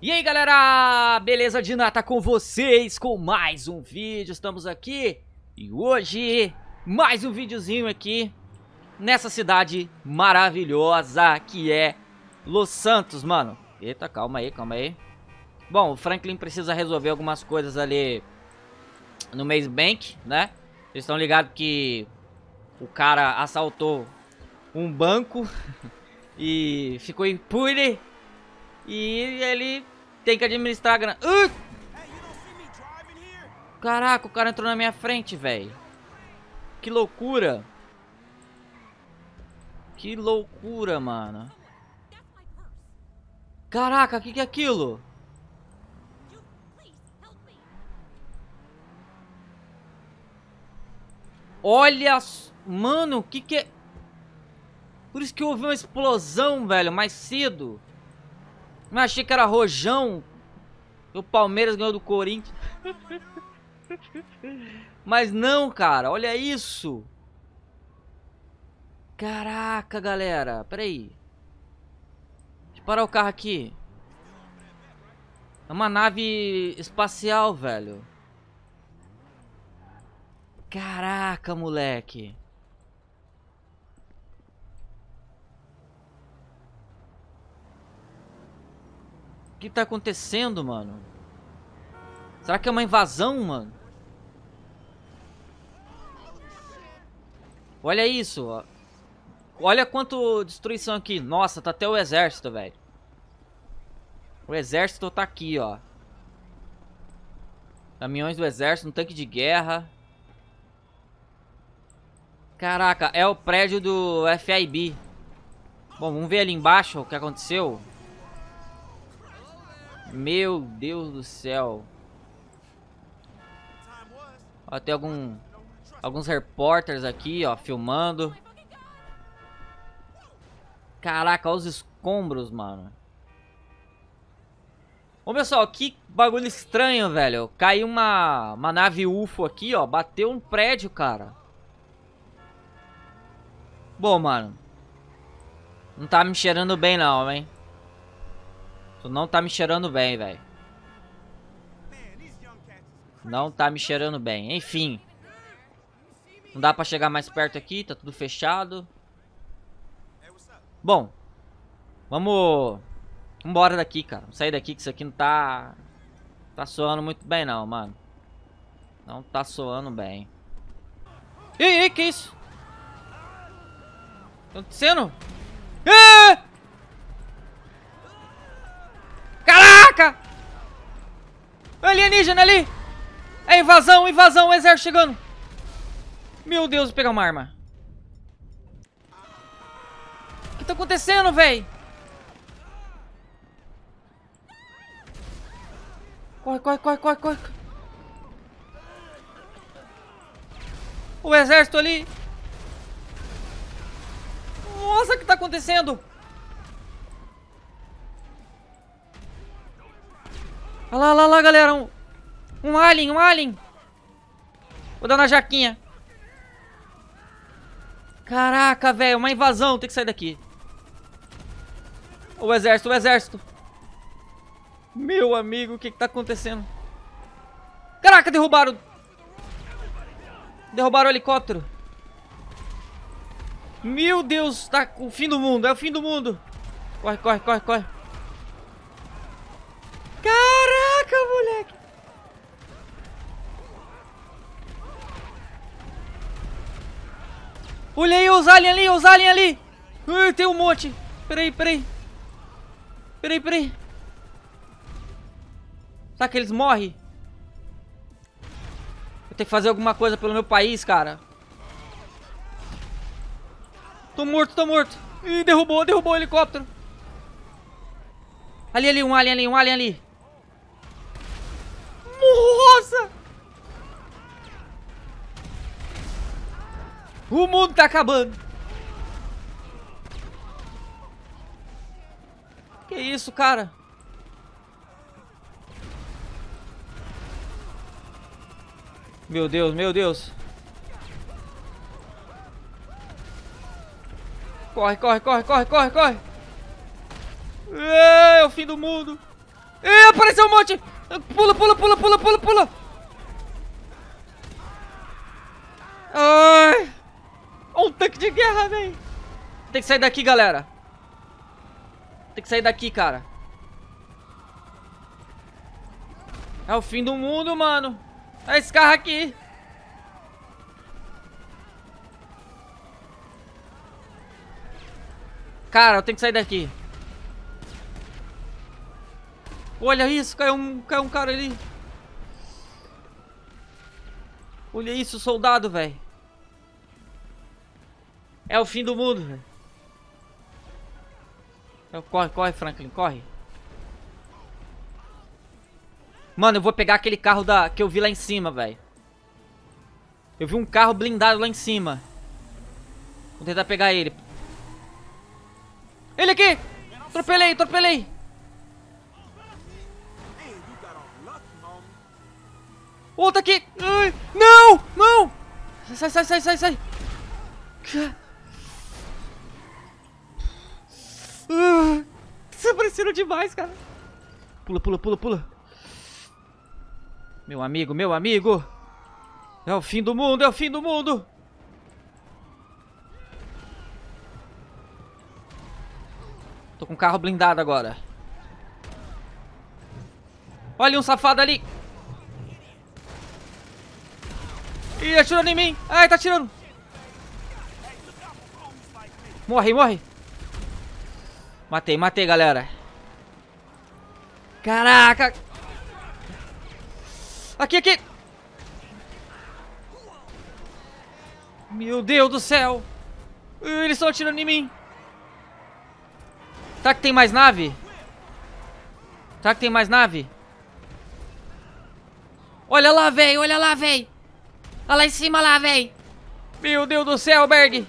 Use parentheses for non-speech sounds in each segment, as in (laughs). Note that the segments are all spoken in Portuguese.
E aí galera, beleza de nata com vocês, com mais um vídeo, estamos aqui E hoje, mais um videozinho aqui Nessa cidade maravilhosa que é Los Santos, mano Eita, calma aí, calma aí Bom, o Franklin precisa resolver algumas coisas ali No Maze Bank, né? Vocês estão ligados que o cara assaltou um banco (laughs) E ficou impune e ele tem que administrar a grana. Uh! Caraca, o cara entrou na minha frente, velho. Que loucura. Que loucura, mano. Caraca, o que, que é aquilo? Olha, mano, o que que é... Por isso que houve uma explosão, velho, mais cedo. Mas achei que era rojão. O Palmeiras ganhou do Corinthians. Mas não, cara, olha isso. Caraca, galera. Pera aí. Deixa eu parar o carro aqui. É uma nave espacial, velho. Caraca, moleque. O que tá acontecendo, mano? Será que é uma invasão, mano? Olha isso, ó. Olha quanto destruição aqui. Nossa, tá até o exército, velho. O exército tá aqui, ó. Caminhões do exército, um tanque de guerra. Caraca, é o prédio do FIB. Bom, vamos ver ali embaixo o que aconteceu. Meu Deus do céu. Ó, tem algum, alguns repórteres aqui, ó, filmando. Caraca, olha os escombros, mano. Ô, pessoal, que bagulho estranho, velho. Caiu uma, uma nave UFO aqui, ó. Bateu um prédio, cara. Bom, mano. Não tá me cheirando bem, não, hein. Tu não tá me cheirando bem, velho. Não tá me cheirando bem. Enfim. Não dá pra chegar mais perto aqui, tá tudo fechado. Bom. Vamos... Vambora daqui, cara. Vamos sair daqui que isso aqui não tá... Tá soando muito bem não, mano. Não tá soando bem. Ih, que isso? Tá acontecendo? Ataca! Alienígena ali! É invasão, invasão, exército chegando! Meu Deus, vou pegar uma arma. O que tá acontecendo, véi? Corre, corre, corre, corre, corre. O exército ali. Nossa, o que tá acontecendo? Olha lá, olha lá, lá, galera. Um, um alien, um alien. Vou dar na jaquinha. Caraca, velho. Uma invasão. Tem que sair daqui. O exército, o exército. Meu amigo, o que que tá acontecendo? Caraca, derrubaram. Derrubaram o helicóptero. Meu Deus, tá o fim do mundo. É o fim do mundo. Corre, corre, corre, corre. Olha aí, os aliens ali, os aliens ali. Ai, tem um monte. Peraí, peraí. Peraí, peraí. Será que eles morrem? Vou ter que fazer alguma coisa pelo meu país, cara. Tô morto, tô morto. Ih, derrubou, derrubou o helicóptero. Ali, ali, um alien ali, um alien ali. Nossa! O mundo tá acabando. Que isso, cara? Meu Deus, meu Deus. Corre, corre, corre, corre, corre, corre. É, é o fim do mundo. É, apareceu um monte. Pula, pula, pula, pula, pula, pula. tanque de guerra, velho. Tem que sair daqui, galera. Tem que sair daqui, cara. É o fim do mundo, mano. É esse carro aqui. Cara, eu tenho que sair daqui. Olha isso, caiu um, caiu um cara ali. Olha isso, soldado, velho. É o fim do mundo, velho. Né? Então, corre, corre, Franklin, corre. Mano, eu vou pegar aquele carro da que eu vi lá em cima, velho. Eu vi um carro blindado lá em cima. Vou tentar pegar ele. Ele aqui! Tropelei, tropelei! Outro aqui! Ai, não! Não! Sai, sai, sai, sai, sai! Ah, você desapareceram demais, cara. Pula, pula, pula, pula. Meu amigo, meu amigo. É o fim do mundo, é o fim do mundo. Tô com um carro blindado agora. Olha um safado ali. Ih, atirando em mim. Ai, tá atirando. Morre, morre. Matei, matei, galera. Caraca. Aqui, aqui. Meu Deus do céu. Uh, eles estão atirando em mim. Será que tem mais nave? Será que tem mais nave? Olha lá, véi. Olha lá, véi. Olha lá em cima lá, véi. Meu Deus do céu, Berg.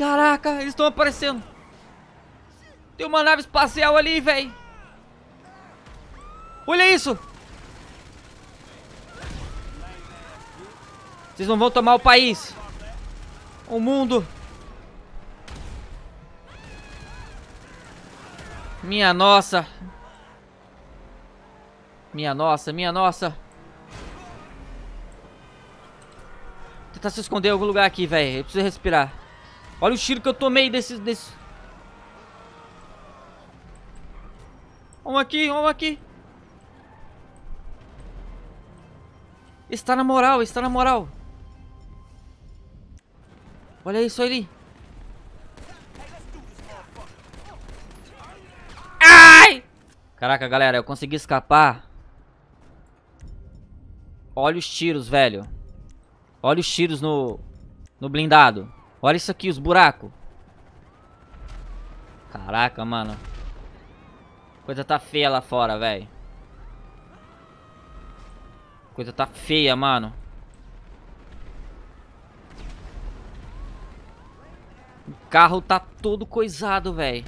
Caraca, eles estão aparecendo. Tem uma nave espacial ali, velho. Olha isso. Vocês não vão tomar o país. O mundo. Minha nossa. Minha nossa, minha nossa. Vou tentar se esconder em algum lugar aqui, velho. Eu preciso respirar. Olha o tiro que eu tomei desses... desses... Um aqui, um aqui. Está na moral, está na moral. Olha isso ali. Ai! Caraca, galera, eu consegui escapar. Olha os tiros, velho. Olha os tiros no, no blindado. Olha isso aqui, os buracos. Caraca, mano. Coisa tá feia lá fora, velho. Coisa tá feia, mano. O carro tá todo coisado, velho.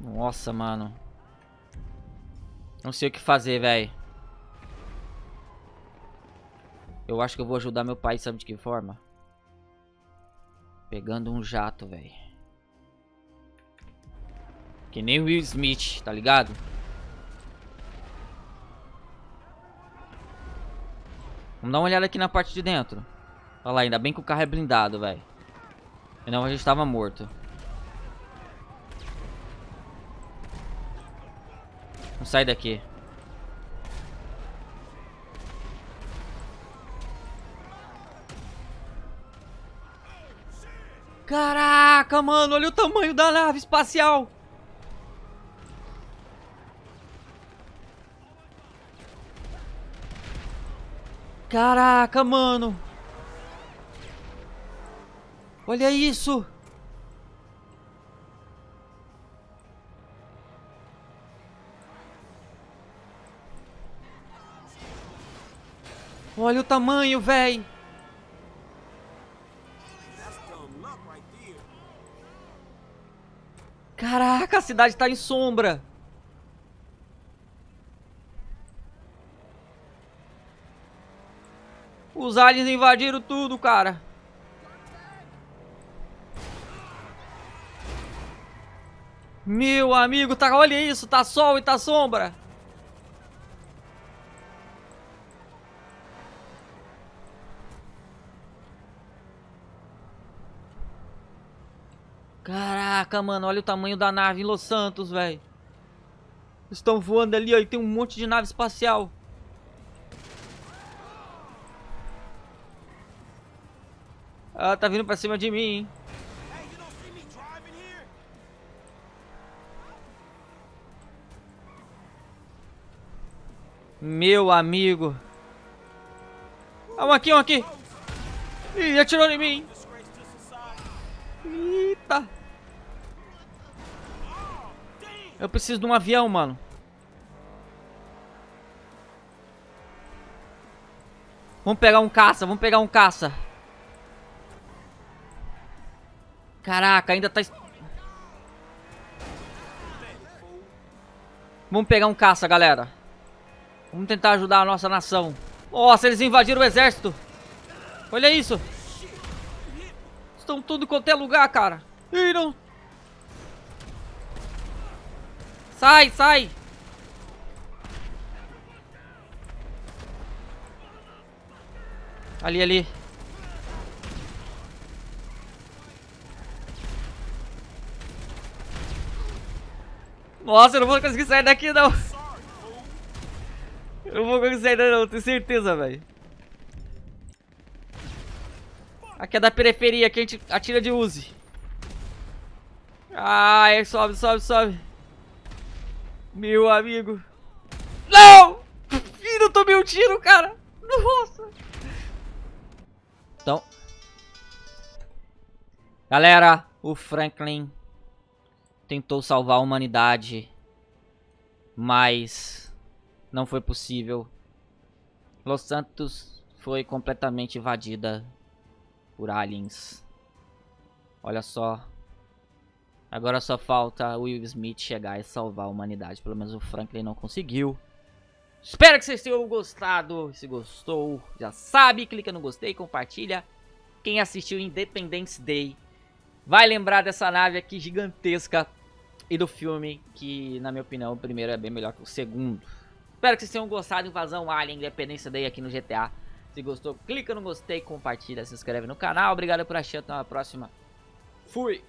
Nossa, mano. Não sei o que fazer, velho. Eu acho que eu vou ajudar meu pai, sabe de que forma? Pegando um jato, velho. Que nem Will Smith, tá ligado? Vamos dar uma olhada aqui na parte de dentro. Olha lá, ainda bem que o carro é blindado, velho. Senão a gente tava morto. Vamos sair daqui. Caraca, mano, olha o tamanho da nave espacial. Caraca, mano. Olha isso. Olha o tamanho, velho. cidade está em sombra. Os aliens invadiram tudo, cara. Meu amigo, tá, olha isso, tá sol e tá sombra. Caraca, mano, olha o tamanho da nave em Los Santos, velho. Estão voando ali, ó, e tem um monte de nave espacial. Ela ah, tá vindo pra cima de mim, hein. Meu amigo. Ah, um aqui, um aqui. Ih, atirou em mim. Eita! Tá. Eu preciso de um avião, mano. Vamos pegar um caça, vamos pegar um caça. Caraca, ainda tá... Vamos pegar um caça, galera. Vamos tentar ajudar a nossa nação. Nossa, eles invadiram o exército. Olha isso. Estão tudo em qualquer é lugar, cara. Ih, não. Sai, sai. Ali, ali. Nossa, eu não vou conseguir sair daqui, não. Eu não vou conseguir sair daqui, não. Tenho certeza, velho. Aqui é da periferia, que a gente atira de Uzi. Ai, sobe, sobe, sobe. Meu amigo. Não! Ainda tomei um tiro, cara. Nossa. Então. Galera, o Franklin tentou salvar a humanidade. Mas não foi possível. Los Santos foi completamente invadida por aliens. Olha só Agora só falta o Will Smith chegar e salvar a humanidade. Pelo menos o Franklin não conseguiu. Espero que vocês tenham gostado. Se gostou, já sabe, clica no gostei, compartilha. Quem assistiu Independence Day vai lembrar dessa nave aqui gigantesca e do filme que, na minha opinião, o primeiro é bem melhor que o segundo. Espero que vocês tenham gostado. Invasão Alien, Independência Day aqui no GTA. Se gostou, clica no gostei, compartilha, se inscreve no canal. Obrigado por assistir. Até uma próxima. Fui!